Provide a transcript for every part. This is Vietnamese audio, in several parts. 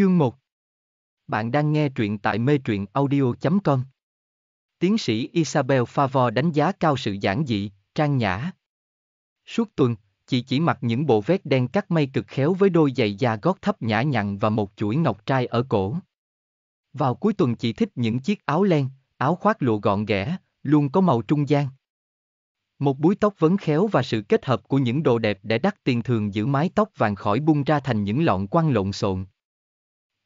Chương 1 Bạn đang nghe truyện tại mê truyện audio.com Tiến sĩ Isabel Favor đánh giá cao sự giản dị, trang nhã. Suốt tuần, chị chỉ mặc những bộ vest đen cắt may cực khéo với đôi giày da gót thấp nhã nhặn và một chuỗi ngọc trai ở cổ. Vào cuối tuần chị thích những chiếc áo len, áo khoác lụa gọn ghẽ, luôn có màu trung gian. Một búi tóc vấn khéo và sự kết hợp của những đồ đẹp để đắt tiền thường giữ mái tóc vàng khỏi bung ra thành những lọn quăng lộn xộn.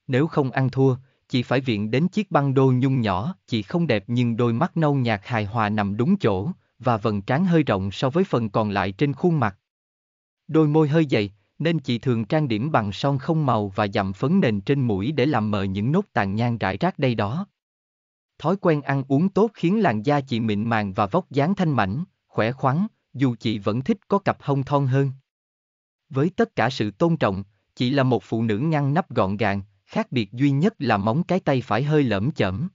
Nếu không ăn thua, chị phải viện đến chiếc băng đô nhung nhỏ, chị không đẹp nhưng đôi mắt nâu nhạt hài hòa nằm đúng chỗ, và vầng trán hơi rộng so với phần còn lại trên khuôn mặt. Đôi môi hơi dày, nên chị thường trang điểm bằng son không màu và dặm phấn nền trên mũi để làm mờ những nốt tàn nhang rải rác đây đó. Thói quen ăn uống tốt khiến làn da chị mịn màng và vóc dáng thanh mảnh, khỏe khoắn, dù chị vẫn thích có cặp hông thon hơn. Với tất cả sự tôn trọng, chị là một phụ nữ ngăn nắp gọn gàng, Khác biệt duy nhất là móng cái tay phải hơi lởm chởm.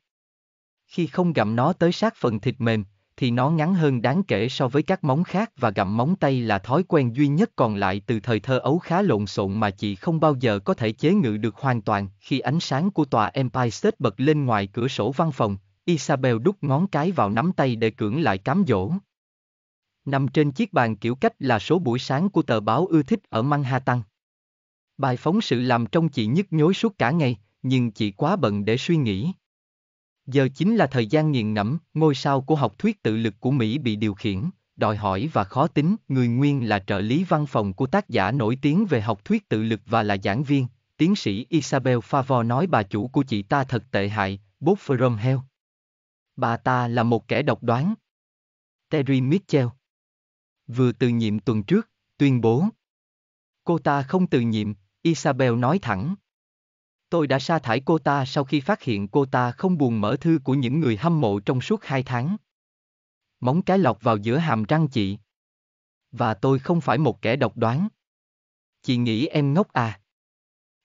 Khi không gặm nó tới sát phần thịt mềm, thì nó ngắn hơn đáng kể so với các móng khác và gặm móng tay là thói quen duy nhất còn lại từ thời thơ ấu khá lộn xộn mà chị không bao giờ có thể chế ngự được hoàn toàn. Khi ánh sáng của tòa Empire State bật lên ngoài cửa sổ văn phòng, Isabel đút ngón cái vào nắm tay để cưỡng lại cám dỗ. Nằm trên chiếc bàn kiểu cách là số buổi sáng của tờ báo ưa thích ở Manhattan. Bài phóng sự làm trong chị nhức nhối suốt cả ngày, nhưng chị quá bận để suy nghĩ. Giờ chính là thời gian nghiền ngẫm, ngôi sao của học thuyết tự lực của Mỹ bị điều khiển, đòi hỏi và khó tính. Người Nguyên là trợ lý văn phòng của tác giả nổi tiếng về học thuyết tự lực và là giảng viên. Tiến sĩ Isabel Favor nói bà chủ của chị ta thật tệ hại, bốt from hell. Bà ta là một kẻ độc đoán. Terry Mitchell Vừa từ nhiệm tuần trước, tuyên bố Cô ta không từ nhiệm, Isabel nói thẳng. Tôi đã sa thải cô ta sau khi phát hiện cô ta không buồn mở thư của những người hâm mộ trong suốt hai tháng. Móng cái lọc vào giữa hàm răng chị. Và tôi không phải một kẻ độc đoán. Chị nghĩ em ngốc à?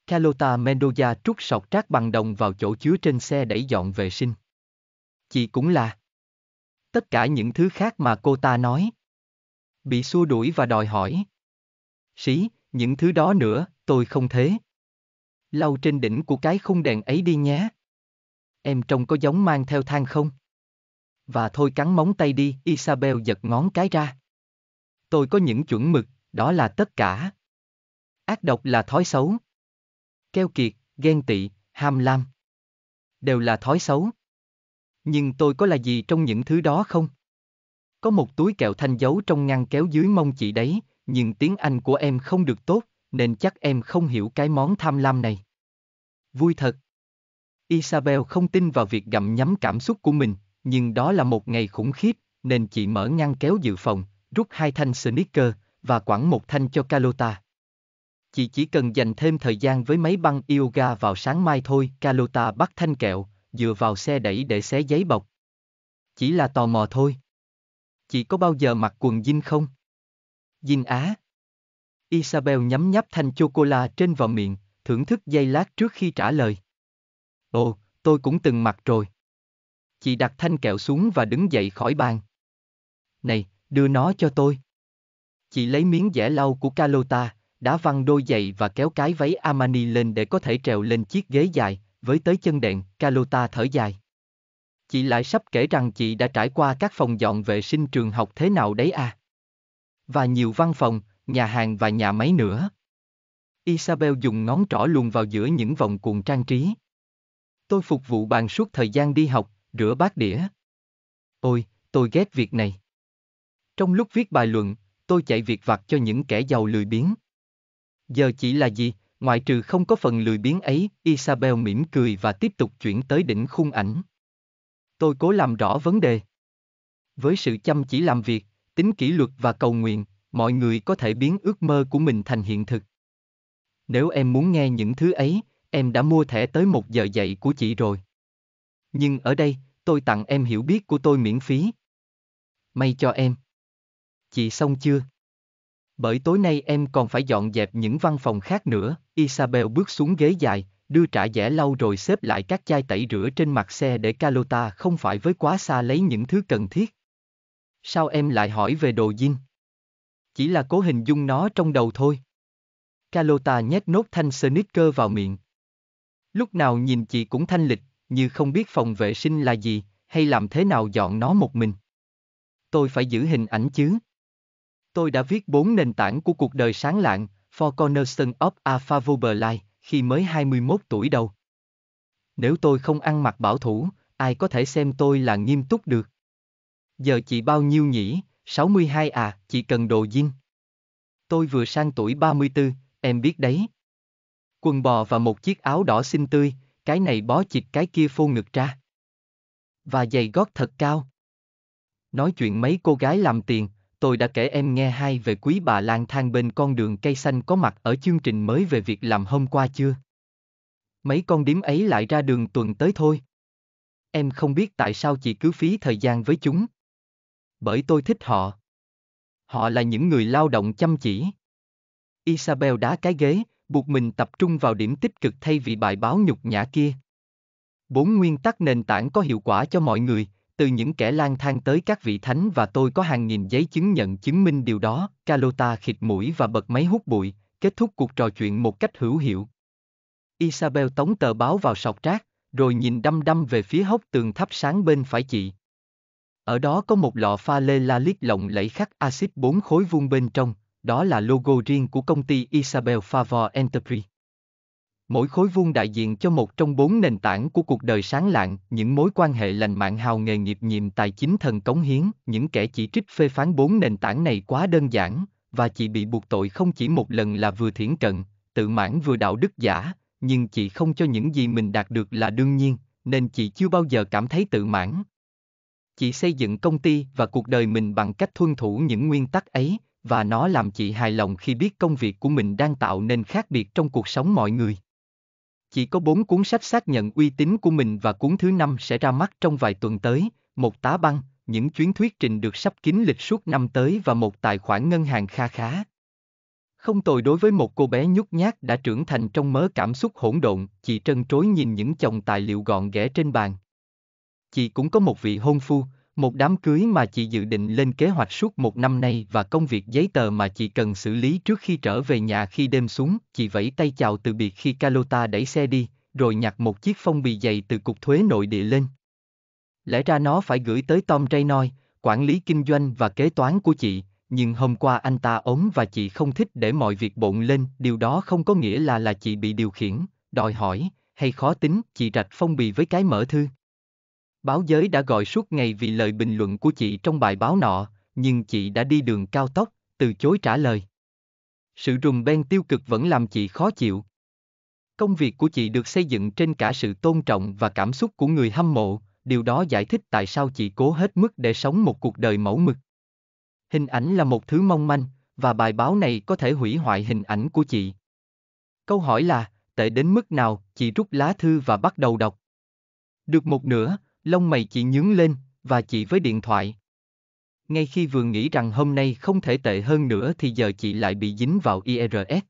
Carlota Mendoza trút sọc trác bằng đồng vào chỗ chứa trên xe đẩy dọn vệ sinh. Chị cũng là. Tất cả những thứ khác mà cô ta nói. Bị xua đuổi và đòi hỏi. Sĩ, những thứ đó nữa, tôi không thế. Lau trên đỉnh của cái khung đèn ấy đi nhé. Em trông có giống mang theo thang không? Và thôi cắn móng tay đi, Isabel giật ngón cái ra. Tôi có những chuẩn mực, đó là tất cả. Ác độc là thói xấu. Keo kiệt, ghen tị, ham lam. Đều là thói xấu. Nhưng tôi có là gì trong những thứ đó không? Có một túi kẹo thanh giấu trong ngăn kéo dưới mông chị đấy, nhưng tiếng Anh của em không được tốt nên chắc em không hiểu cái món tham lam này. Vui thật. Isabel không tin vào việc gặm nhắm cảm xúc của mình, nhưng đó là một ngày khủng khiếp, nên chị mở ngăn kéo dự phòng, rút hai thanh sneaker và quẳng một thanh cho Calota. Chị chỉ cần dành thêm thời gian với máy băng yoga vào sáng mai thôi, Calota bắt thanh kẹo, dựa vào xe đẩy để xé giấy bọc. Chỉ là tò mò thôi. Chị có bao giờ mặc quần jean không? Dinh Á Isabel nhắm nháp thanh chocola trên vào miệng, thưởng thức giây lát trước khi trả lời. Ồ, tôi cũng từng mặc rồi. Chị đặt thanh kẹo xuống và đứng dậy khỏi bàn. Này, đưa nó cho tôi. Chị lấy miếng dẻ lau của Calota, đã văng đôi giày và kéo cái váy Armani lên để có thể trèo lên chiếc ghế dài, với tới chân đèn. Calota thở dài. Chị lại sắp kể rằng chị đã trải qua các phòng dọn vệ sinh trường học thế nào đấy à. Và nhiều văn phòng, nhà hàng và nhà máy nữa. Isabel dùng ngón trỏ luồn vào giữa những vòng cuồng trang trí. Tôi phục vụ bàn suốt thời gian đi học, rửa bát đĩa. Ôi, tôi ghét việc này. Trong lúc viết bài luận, tôi chạy việc vặt cho những kẻ giàu lười biếng. Giờ chỉ là gì, ngoại trừ không có phần lười biếng ấy, Isabel mỉm cười và tiếp tục chuyển tới đỉnh khung ảnh. Tôi cố làm rõ vấn đề. Với sự chăm chỉ làm việc, tính kỷ luật và cầu nguyện, mọi người có thể biến ước mơ của mình thành hiện thực. Nếu em muốn nghe những thứ ấy, em đã mua thẻ tới một giờ dậy của chị rồi. Nhưng ở đây, tôi tặng em hiểu biết của tôi miễn phí. May cho em. Chị xong chưa? Bởi tối nay em còn phải dọn dẹp những văn phòng khác nữa, Isabel bước xuống ghế dài, đưa trả dẻ lau rồi xếp lại các chai tẩy rửa trên mặt xe để Calota không phải với quá xa lấy những thứ cần thiết. Sao em lại hỏi về đồ dinh? chỉ là cố hình dung nó trong đầu thôi. Calota nhét nốt thanh sneaker vào miệng. Lúc nào nhìn chị cũng thanh lịch, như không biết phòng vệ sinh là gì, hay làm thế nào dọn nó một mình. Tôi phải giữ hình ảnh chứ. Tôi đã viết bốn nền tảng của cuộc đời sáng lạng, For Cornerstone of a Favorable Life, khi mới 21 tuổi đầu. Nếu tôi không ăn mặc bảo thủ, ai có thể xem tôi là nghiêm túc được. Giờ chị bao nhiêu nhỉ, 62 à, chỉ cần đồ dinh. Tôi vừa sang tuổi 34, em biết đấy. Quần bò và một chiếc áo đỏ xinh tươi, cái này bó chịch cái kia phô ngực ra. Và giày gót thật cao. Nói chuyện mấy cô gái làm tiền, tôi đã kể em nghe hai về quý bà lang thang bên con đường cây xanh có mặt ở chương trình mới về việc làm hôm qua chưa? Mấy con điếm ấy lại ra đường tuần tới thôi. Em không biết tại sao chị cứ phí thời gian với chúng, bởi tôi thích họ. Họ là những người lao động chăm chỉ. Isabel đá cái ghế, buộc mình tập trung vào điểm tích cực thay vì bài báo nhục nhã kia. Bốn nguyên tắc nền tảng có hiệu quả cho mọi người, từ những kẻ lang thang tới các vị thánh và tôi có hàng nghìn giấy chứng nhận chứng minh điều đó, Calota khịt mũi và bật máy hút bụi, kết thúc cuộc trò chuyện một cách hữu hiệu. Isabel tống tờ báo vào sọc rác, rồi nhìn đăm đăm về phía hốc tường thắp sáng bên phải chị. Ở đó có một lọ pha lê la liết lộng lẫy khắc axit bốn khối vuông bên trong, đó là logo riêng của công ty Isabel Favor Enterprise. Mỗi khối vuông đại diện cho một trong bốn nền tảng của cuộc đời sáng lạng, những mối quan hệ lành mạng hào nghề nghiệp nhiệm tài chính thần cống hiến, những kẻ chỉ trích phê phán bốn nền tảng này quá đơn giản, và chị bị buộc tội không chỉ một lần là vừa thiển cận, tự mãn vừa đạo đức giả, nhưng chị không cho những gì mình đạt được là đương nhiên, nên chị chưa bao giờ cảm thấy tự mãn, chị xây dựng công ty và cuộc đời mình bằng cách tuân thủ những nguyên tắc ấy và nó làm chị hài lòng khi biết công việc của mình đang tạo nên khác biệt trong cuộc sống mọi người Chỉ có bốn cuốn sách xác nhận uy tín của mình và cuốn thứ năm sẽ ra mắt trong vài tuần tới một tá băng những chuyến thuyết trình được sắp kín lịch suốt năm tới và một tài khoản ngân hàng kha khá không tồi đối với một cô bé nhút nhát đã trưởng thành trong mớ cảm xúc hỗn độn chị trân trối nhìn những chồng tài liệu gọn ghẽ trên bàn Chị cũng có một vị hôn phu, một đám cưới mà chị dự định lên kế hoạch suốt một năm nay và công việc giấy tờ mà chị cần xử lý trước khi trở về nhà khi đêm xuống. Chị vẫy tay chào từ biệt khi Calota đẩy xe đi, rồi nhặt một chiếc phong bì dày từ cục thuế nội địa lên. Lẽ ra nó phải gửi tới Tom Raynor, quản lý kinh doanh và kế toán của chị, nhưng hôm qua anh ta ốm và chị không thích để mọi việc bộn lên, điều đó không có nghĩa là là chị bị điều khiển, đòi hỏi, hay khó tính, chị rạch phong bì với cái mở thư. Báo giới đã gọi suốt ngày vì lời bình luận của chị trong bài báo nọ, nhưng chị đã đi đường cao tốc, từ chối trả lời. Sự rùng beng tiêu cực vẫn làm chị khó chịu. Công việc của chị được xây dựng trên cả sự tôn trọng và cảm xúc của người hâm mộ, điều đó giải thích tại sao chị cố hết mức để sống một cuộc đời mẫu mực. Hình ảnh là một thứ mong manh, và bài báo này có thể hủy hoại hình ảnh của chị. Câu hỏi là, tệ đến mức nào, chị rút lá thư và bắt đầu đọc. Được một nửa, lông mày chị nhướng lên, và chị với điện thoại. Ngay khi vừa nghĩ rằng hôm nay không thể tệ hơn nữa thì giờ chị lại bị dính vào IRS.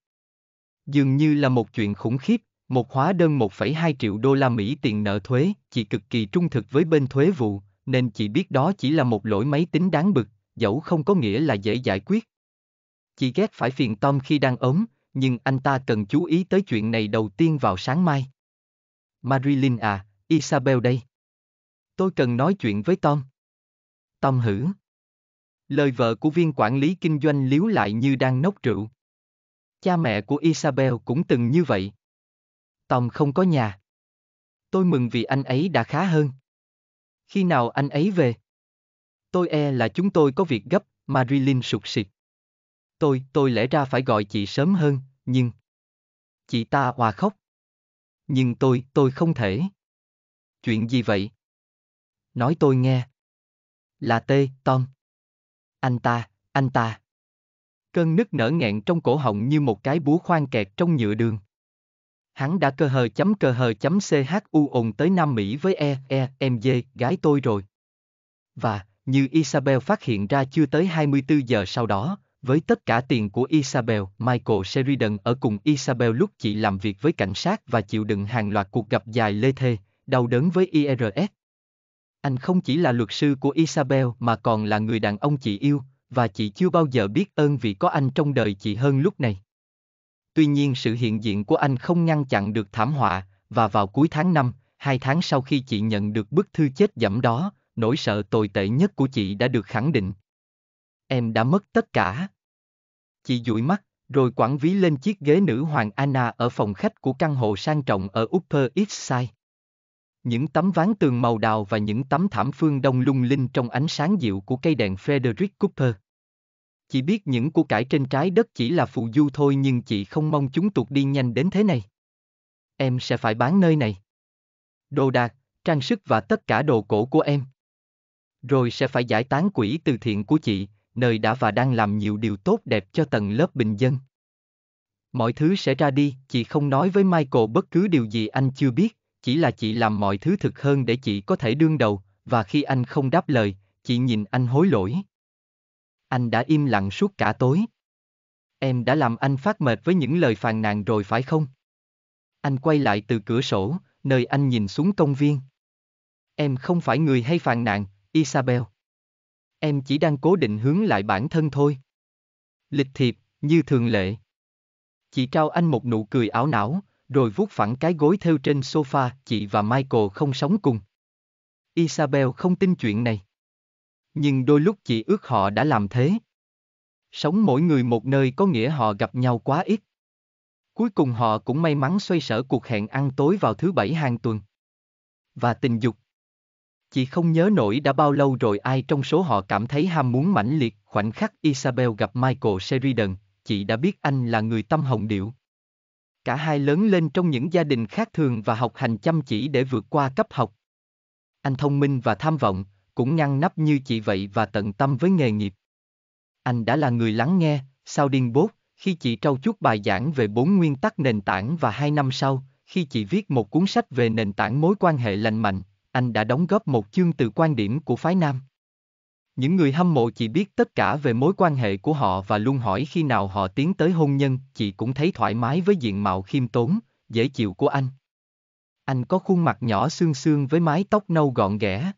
Dường như là một chuyện khủng khiếp, một hóa đơn 1,2 triệu đô la Mỹ tiền nợ thuế, chị cực kỳ trung thực với bên thuế vụ, nên chị biết đó chỉ là một lỗi máy tính đáng bực, dẫu không có nghĩa là dễ giải quyết. Chị ghét phải phiền Tom khi đang ốm, nhưng anh ta cần chú ý tới chuyện này đầu tiên vào sáng mai. Marilyn à, Isabel đây. Tôi cần nói chuyện với Tom. Tom hử. Lời vợ của viên quản lý kinh doanh liếu lại như đang nốc rượu. Cha mẹ của Isabel cũng từng như vậy. Tom không có nhà. Tôi mừng vì anh ấy đã khá hơn. Khi nào anh ấy về? Tôi e là chúng tôi có việc gấp, Marilyn sụt sịt. Tôi, tôi lẽ ra phải gọi chị sớm hơn, nhưng... Chị ta hòa khóc. Nhưng tôi, tôi không thể. Chuyện gì vậy? nói tôi nghe. Là tê, Tom. Anh ta, anh ta. Cơn nức nở nghẹn trong cổ họng như một cái búa khoan kẹt trong nhựa đường. Hắn đã cơ hờ chấm cơ hờ chấm chu ồn tới Nam Mỹ với e, e, m dê, gái tôi rồi. Và, như Isabel phát hiện ra chưa tới 24 giờ sau đó, với tất cả tiền của Isabel, Michael Sheridan ở cùng Isabel lúc chị làm việc với cảnh sát và chịu đựng hàng loạt cuộc gặp dài lê thê, đau đớn với IRS, anh không chỉ là luật sư của Isabel mà còn là người đàn ông chị yêu, và chị chưa bao giờ biết ơn vì có anh trong đời chị hơn lúc này. Tuy nhiên sự hiện diện của anh không ngăn chặn được thảm họa, và vào cuối tháng 5, hai tháng sau khi chị nhận được bức thư chết dẫm đó, nỗi sợ tồi tệ nhất của chị đã được khẳng định. Em đã mất tất cả. Chị dụi mắt, rồi quản ví lên chiếc ghế nữ hoàng Anna ở phòng khách của căn hộ sang trọng ở Upper East Side. Những tấm ván tường màu đào và những tấm thảm phương đông lung linh trong ánh sáng dịu của cây đèn Frederick Cooper. Chỉ biết những của cải trên trái đất chỉ là phụ du thôi nhưng chị không mong chúng tuột đi nhanh đến thế này. Em sẽ phải bán nơi này. Đồ đạc, trang sức và tất cả đồ cổ của em. Rồi sẽ phải giải tán quỹ từ thiện của chị, nơi đã và đang làm nhiều điều tốt đẹp cho tầng lớp bình dân. Mọi thứ sẽ ra đi, chị không nói với Michael bất cứ điều gì anh chưa biết chỉ là chị làm mọi thứ thực hơn để chị có thể đương đầu, và khi anh không đáp lời, chị nhìn anh hối lỗi. Anh đã im lặng suốt cả tối. Em đã làm anh phát mệt với những lời phàn nàn rồi phải không? Anh quay lại từ cửa sổ, nơi anh nhìn xuống công viên. Em không phải người hay phàn nàn, Isabel. Em chỉ đang cố định hướng lại bản thân thôi. Lịch thiệp, như thường lệ. Chị trao anh một nụ cười ảo não, rồi vuốt phẳng cái gối theo trên sofa, chị và Michael không sống cùng. Isabel không tin chuyện này. Nhưng đôi lúc chị ước họ đã làm thế. Sống mỗi người một nơi có nghĩa họ gặp nhau quá ít. Cuối cùng họ cũng may mắn xoay sở cuộc hẹn ăn tối vào thứ bảy hàng tuần. Và tình dục. Chị không nhớ nổi đã bao lâu rồi ai trong số họ cảm thấy ham muốn mãnh liệt. Khoảnh khắc Isabel gặp Michael Sheridan, chị đã biết anh là người tâm hồng điệu cả hai lớn lên trong những gia đình khác thường và học hành chăm chỉ để vượt qua cấp học. Anh thông minh và tham vọng, cũng ngăn nắp như chị vậy và tận tâm với nghề nghiệp. Anh đã là người lắng nghe, sao điên bốt, khi chị trau chút bài giảng về bốn nguyên tắc nền tảng và hai năm sau, khi chị viết một cuốn sách về nền tảng mối quan hệ lành mạnh, anh đã đóng góp một chương từ quan điểm của phái nam. Những người hâm mộ chỉ biết tất cả về mối quan hệ của họ và luôn hỏi khi nào họ tiến tới hôn nhân, chị cũng thấy thoải mái với diện mạo khiêm tốn, dễ chịu của anh. Anh có khuôn mặt nhỏ xương xương với mái tóc nâu gọn ghẽ.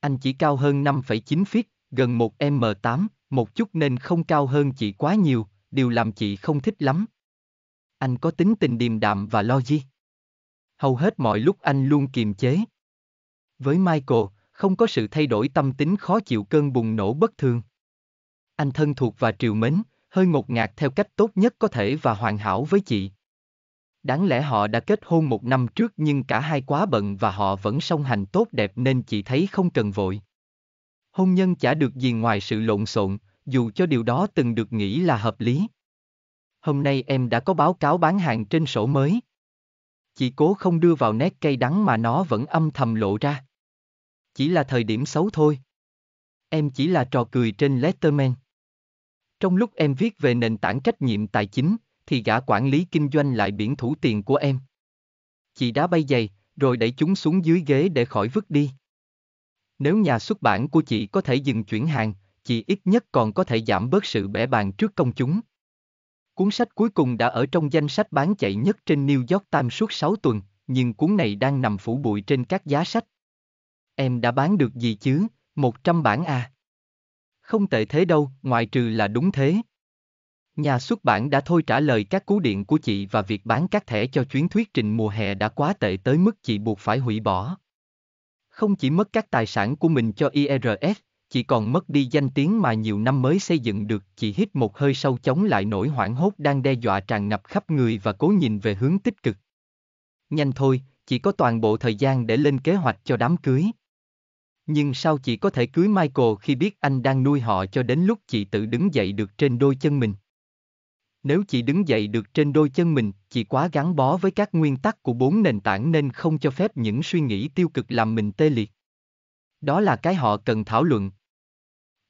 Anh chỉ cao hơn 5,9 feet, gần 1m8, một chút nên không cao hơn chị quá nhiều, điều làm chị không thích lắm. Anh có tính tình điềm đạm và lo di. Hầu hết mọi lúc anh luôn kiềm chế. Với Michael, không có sự thay đổi tâm tính khó chịu cơn bùng nổ bất thường. Anh thân thuộc và triều mến, hơi ngột ngạt theo cách tốt nhất có thể và hoàn hảo với chị. Đáng lẽ họ đã kết hôn một năm trước nhưng cả hai quá bận và họ vẫn song hành tốt đẹp nên chị thấy không cần vội. Hôn nhân chả được gì ngoài sự lộn xộn, dù cho điều đó từng được nghĩ là hợp lý. Hôm nay em đã có báo cáo bán hàng trên sổ mới. Chị cố không đưa vào nét cay đắng mà nó vẫn âm thầm lộ ra. Chỉ là thời điểm xấu thôi. Em chỉ là trò cười trên Letterman. Trong lúc em viết về nền tảng trách nhiệm tài chính, thì gã quản lý kinh doanh lại biển thủ tiền của em. Chị đã bay giày, rồi đẩy chúng xuống dưới ghế để khỏi vứt đi. Nếu nhà xuất bản của chị có thể dừng chuyển hàng, chị ít nhất còn có thể giảm bớt sự bẻ bàn trước công chúng. Cuốn sách cuối cùng đã ở trong danh sách bán chạy nhất trên New York Times suốt 6 tuần, nhưng cuốn này đang nằm phủ bụi trên các giá sách. Em đã bán được gì chứ, 100 bản à? Không tệ thế đâu, ngoại trừ là đúng thế. Nhà xuất bản đã thôi trả lời các cú điện của chị và việc bán các thẻ cho chuyến thuyết trình mùa hè đã quá tệ tới mức chị buộc phải hủy bỏ. Không chỉ mất các tài sản của mình cho IRS, chị còn mất đi danh tiếng mà nhiều năm mới xây dựng được. Chị hít một hơi sâu chống lại nỗi hoảng hốt đang đe dọa tràn ngập khắp người và cố nhìn về hướng tích cực. Nhanh thôi, chỉ có toàn bộ thời gian để lên kế hoạch cho đám cưới. Nhưng sao chị có thể cưới Michael khi biết anh đang nuôi họ cho đến lúc chị tự đứng dậy được trên đôi chân mình? Nếu chị đứng dậy được trên đôi chân mình, chị quá gắn bó với các nguyên tắc của bốn nền tảng nên không cho phép những suy nghĩ tiêu cực làm mình tê liệt. Đó là cái họ cần thảo luận.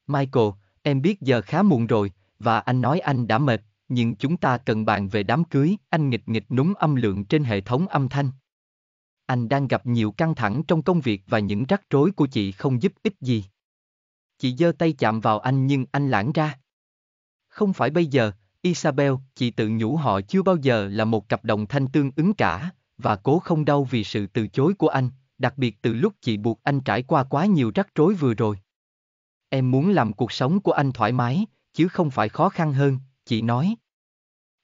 Michael, em biết giờ khá muộn rồi, và anh nói anh đã mệt, nhưng chúng ta cần bàn về đám cưới, anh nghịch nghịch núm âm lượng trên hệ thống âm thanh anh đang gặp nhiều căng thẳng trong công việc và những rắc rối của chị không giúp ích gì. Chị giơ tay chạm vào anh nhưng anh lãng ra. Không phải bây giờ, Isabel, chị tự nhủ họ chưa bao giờ là một cặp đồng thanh tương ứng cả, và cố không đau vì sự từ chối của anh, đặc biệt từ lúc chị buộc anh trải qua quá nhiều rắc rối vừa rồi. Em muốn làm cuộc sống của anh thoải mái, chứ không phải khó khăn hơn, chị nói.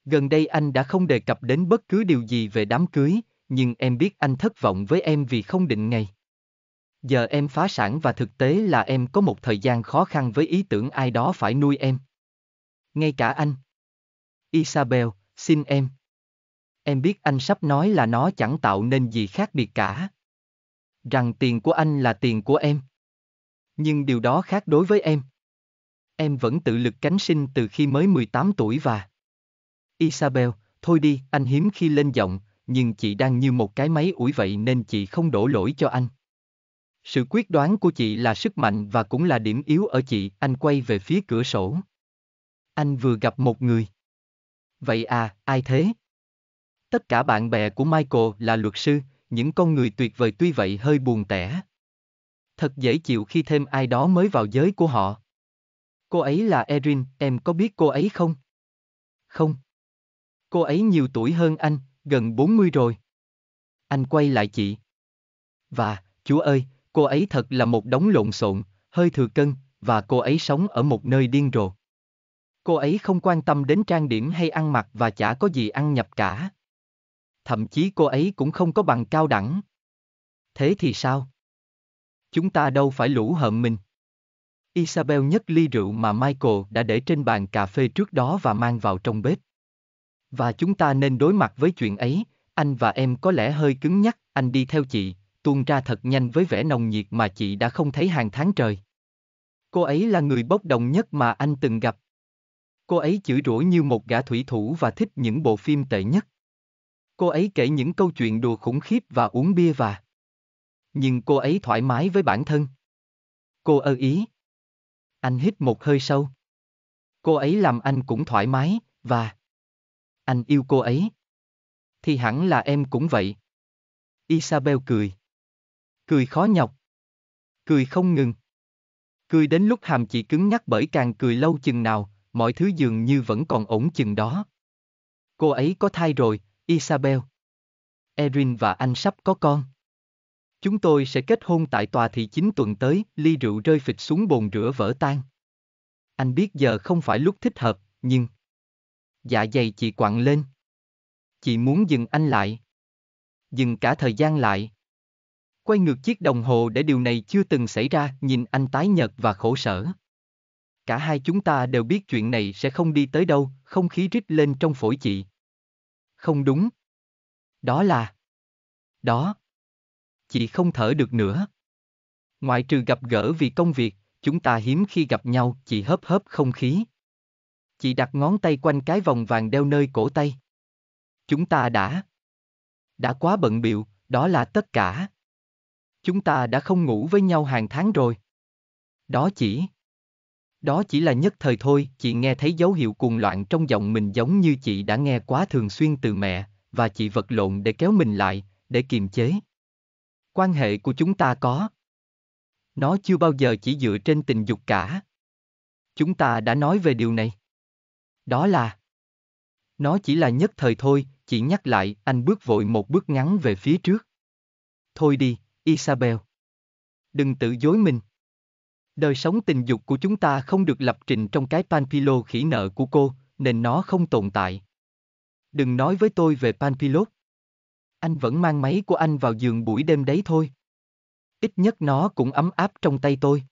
Gần đây anh đã không đề cập đến bất cứ điều gì về đám cưới, nhưng em biết anh thất vọng với em vì không định ngày. Giờ em phá sản và thực tế là em có một thời gian khó khăn với ý tưởng ai đó phải nuôi em. Ngay cả anh. Isabel, xin em. Em biết anh sắp nói là nó chẳng tạo nên gì khác biệt cả. Rằng tiền của anh là tiền của em. Nhưng điều đó khác đối với em. Em vẫn tự lực cánh sinh từ khi mới 18 tuổi và... Isabel, thôi đi, anh hiếm khi lên giọng, nhưng chị đang như một cái máy ủi vậy nên chị không đổ lỗi cho anh. Sự quyết đoán của chị là sức mạnh và cũng là điểm yếu ở chị, anh quay về phía cửa sổ. Anh vừa gặp một người. Vậy à, ai thế? Tất cả bạn bè của Michael là luật sư, những con người tuyệt vời tuy vậy hơi buồn tẻ. Thật dễ chịu khi thêm ai đó mới vào giới của họ. Cô ấy là Erin, em có biết cô ấy không? Không. Cô ấy nhiều tuổi hơn anh, gần 40 rồi. Anh quay lại chị. Và, chúa ơi, cô ấy thật là một đống lộn xộn, hơi thừa cân, và cô ấy sống ở một nơi điên rồ. Cô ấy không quan tâm đến trang điểm hay ăn mặc và chả có gì ăn nhập cả. Thậm chí cô ấy cũng không có bằng cao đẳng. Thế thì sao? Chúng ta đâu phải lũ hợm mình. Isabel nhấc ly rượu mà Michael đã để trên bàn cà phê trước đó và mang vào trong bếp. Và chúng ta nên đối mặt với chuyện ấy, anh và em có lẽ hơi cứng nhắc, anh đi theo chị, tuôn ra thật nhanh với vẻ nồng nhiệt mà chị đã không thấy hàng tháng trời. Cô ấy là người bốc đồng nhất mà anh từng gặp. Cô ấy chửi rủa như một gã thủy thủ và thích những bộ phim tệ nhất. Cô ấy kể những câu chuyện đùa khủng khiếp và uống bia và... Nhưng cô ấy thoải mái với bản thân. Cô ơ ý. Anh hít một hơi sâu. Cô ấy làm anh cũng thoải mái, và... Anh yêu cô ấy. Thì hẳn là em cũng vậy. Isabel cười. Cười khó nhọc. Cười không ngừng. Cười đến lúc hàm chỉ cứng nhắc bởi càng cười lâu chừng nào, mọi thứ dường như vẫn còn ổn chừng đó. Cô ấy có thai rồi, Isabel. Erin và anh sắp có con. Chúng tôi sẽ kết hôn tại tòa thị chính tuần tới, ly rượu rơi phịch xuống bồn rửa vỡ tan. Anh biết giờ không phải lúc thích hợp, nhưng dạ dày chị quặn lên. Chị muốn dừng anh lại. Dừng cả thời gian lại. Quay ngược chiếc đồng hồ để điều này chưa từng xảy ra, nhìn anh tái nhợt và khổ sở. Cả hai chúng ta đều biết chuyện này sẽ không đi tới đâu, không khí rít lên trong phổi chị. Không đúng. Đó là... Đó. Chị không thở được nữa. Ngoại trừ gặp gỡ vì công việc, chúng ta hiếm khi gặp nhau, chị hớp hớp không khí. Chị đặt ngón tay quanh cái vòng vàng đeo nơi cổ tay. Chúng ta đã... Đã quá bận biệu, đó là tất cả. Chúng ta đã không ngủ với nhau hàng tháng rồi. Đó chỉ... Đó chỉ là nhất thời thôi, chị nghe thấy dấu hiệu cuồng loạn trong giọng mình giống như chị đã nghe quá thường xuyên từ mẹ, và chị vật lộn để kéo mình lại, để kiềm chế. Quan hệ của chúng ta có. Nó chưa bao giờ chỉ dựa trên tình dục cả. Chúng ta đã nói về điều này. Đó là... Nó chỉ là nhất thời thôi, chỉ nhắc lại, anh bước vội một bước ngắn về phía trước. Thôi đi, Isabel. Đừng tự dối mình. Đời sống tình dục của chúng ta không được lập trình trong cái panpilo khỉ nợ của cô, nên nó không tồn tại. Đừng nói với tôi về panpilot. Anh vẫn mang máy của anh vào giường buổi đêm đấy thôi. Ít nhất nó cũng ấm áp trong tay tôi.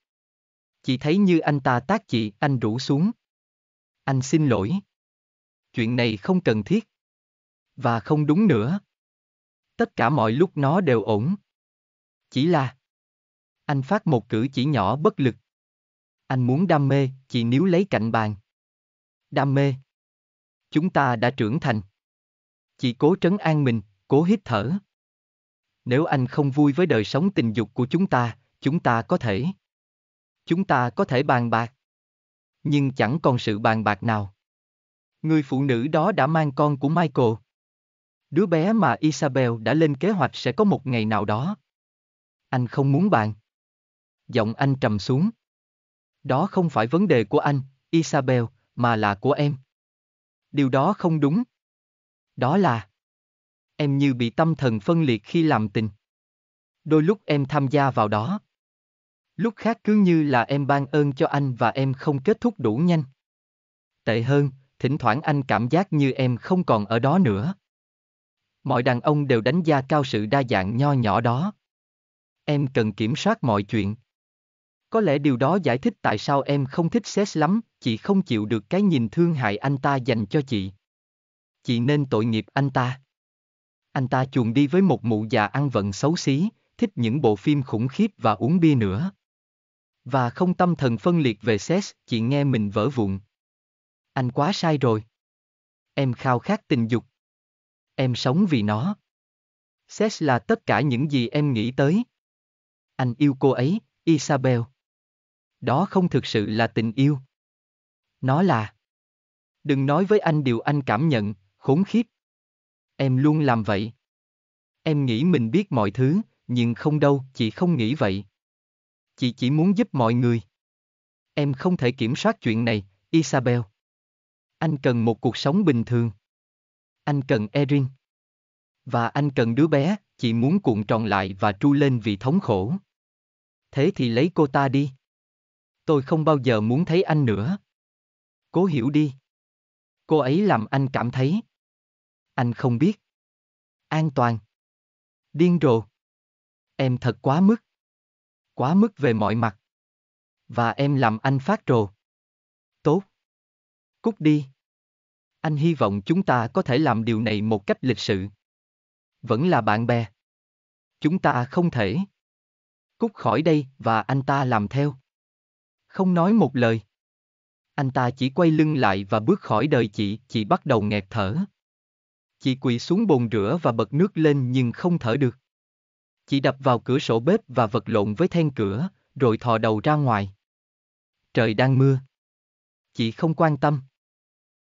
Chỉ thấy như anh ta tác chị, anh rủ xuống. Anh xin lỗi. Chuyện này không cần thiết. Và không đúng nữa. Tất cả mọi lúc nó đều ổn. Chỉ là... Anh phát một cử chỉ nhỏ bất lực. Anh muốn đam mê, chỉ níu lấy cạnh bàn. Đam mê. Chúng ta đã trưởng thành. Chị cố trấn an mình, cố hít thở. Nếu anh không vui với đời sống tình dục của chúng ta, chúng ta có thể. Chúng ta có thể bàn bạc nhưng chẳng còn sự bàn bạc nào. Người phụ nữ đó đã mang con của Michael. Đứa bé mà Isabel đã lên kế hoạch sẽ có một ngày nào đó. Anh không muốn bạn. Giọng anh trầm xuống. Đó không phải vấn đề của anh, Isabel, mà là của em. Điều đó không đúng. Đó là Em như bị tâm thần phân liệt khi làm tình. Đôi lúc em tham gia vào đó. Lúc khác cứ như là em ban ơn cho anh và em không kết thúc đủ nhanh. Tệ hơn, thỉnh thoảng anh cảm giác như em không còn ở đó nữa. Mọi đàn ông đều đánh giá cao sự đa dạng nho nhỏ đó. Em cần kiểm soát mọi chuyện. Có lẽ điều đó giải thích tại sao em không thích Seth lắm, chị không chịu được cái nhìn thương hại anh ta dành cho chị. Chị nên tội nghiệp anh ta. Anh ta chuồn đi với một mụ già ăn vận xấu xí, thích những bộ phim khủng khiếp và uống bia nữa. Và không tâm thần phân liệt về sex, chị nghe mình vỡ vụn. Anh quá sai rồi. Em khao khát tình dục. Em sống vì nó. Sex là tất cả những gì em nghĩ tới. Anh yêu cô ấy, Isabel. Đó không thực sự là tình yêu. Nó là. Đừng nói với anh điều anh cảm nhận, khốn khiếp. Em luôn làm vậy. Em nghĩ mình biết mọi thứ, nhưng không đâu, chị không nghĩ vậy chị chỉ muốn giúp mọi người. Em không thể kiểm soát chuyện này, Isabel. Anh cần một cuộc sống bình thường. Anh cần Erin. Và anh cần đứa bé, chị muốn cuộn tròn lại và tru lên vì thống khổ. Thế thì lấy cô ta đi. Tôi không bao giờ muốn thấy anh nữa. Cố hiểu đi. Cô ấy làm anh cảm thấy. Anh không biết. An toàn. Điên rồ. Em thật quá mức quá mức về mọi mặt. Và em làm anh phát rồ. Tốt. Cút đi. Anh hy vọng chúng ta có thể làm điều này một cách lịch sự. Vẫn là bạn bè. Chúng ta không thể. Cút khỏi đây và anh ta làm theo. Không nói một lời. Anh ta chỉ quay lưng lại và bước khỏi đời chị, chị bắt đầu nghẹt thở. Chị quỳ xuống bồn rửa và bật nước lên nhưng không thở được. Chỉ đập vào cửa sổ bếp và vật lộn với then cửa, rồi thò đầu ra ngoài. Trời đang mưa. Chị không quan tâm.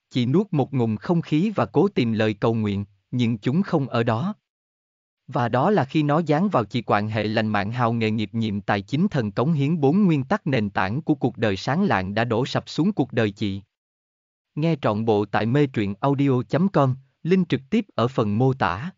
Chị nuốt một ngụm không khí và cố tìm lời cầu nguyện, nhưng chúng không ở đó. Và đó là khi nó dán vào chị quan hệ lành mạng hào nghề nghiệp nhiệm tài chính thần cống hiến bốn nguyên tắc nền tảng của cuộc đời sáng lạng đã đổ sập xuống cuộc đời chị. Nghe trọn bộ tại mê truyện audio.com, link trực tiếp ở phần mô tả.